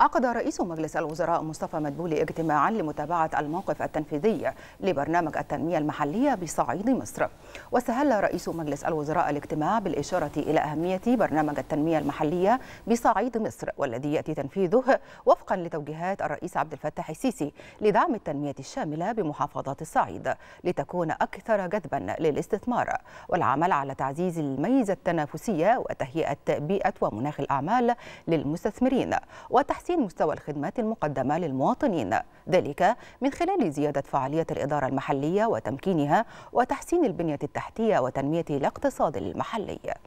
عقد رئيس مجلس الوزراء مصطفى مدبولي اجتماعا لمتابعة الموقف التنفيذي لبرنامج التنمية المحلية بصعيد مصر واستهل رئيس مجلس الوزراء الاجتماع بالإشارة إلى أهمية برنامج التنمية المحلية بصعيد مصر والذي يأتي تنفيذه وفقا لتوجيهات الرئيس عبد الفتاح السيسي لدعم التنمية الشاملة بمحافظات الصعيد لتكون أكثر جذبا للاستثمار والعمل على تعزيز الميزة التنافسية وتهيئة بيئة ومناخ الأعمال للمستثمرين وتحسين وتحسين مستوى الخدمات المقدمة للمواطنين ذلك من خلال زيادة فعالية الإدارة المحلية وتمكينها وتحسين البنية التحتية وتنمية الاقتصاد المحلي